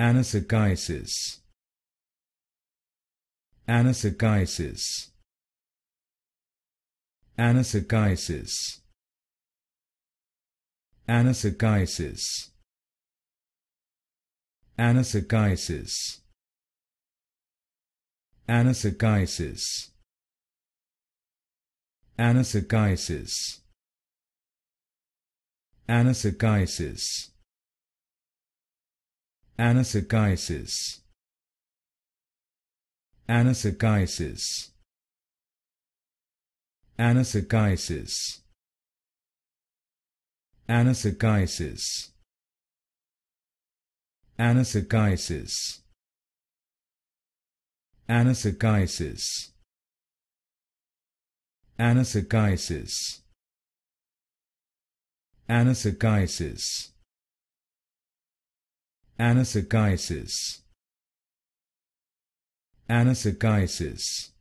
Anasakiasis. Anasakiasis. Anasakiasis. Anasakiasis. Anasakiasis. Anasakiasis. Anasakiasis. Anasakiasis. Anasakiasis. Anasakiasis. Anasakiasis. Anasakiasis. Anasakiasis. Anasakiasis. Anasakiasis. Anasakiasis. Anasakiasis Anasakiasis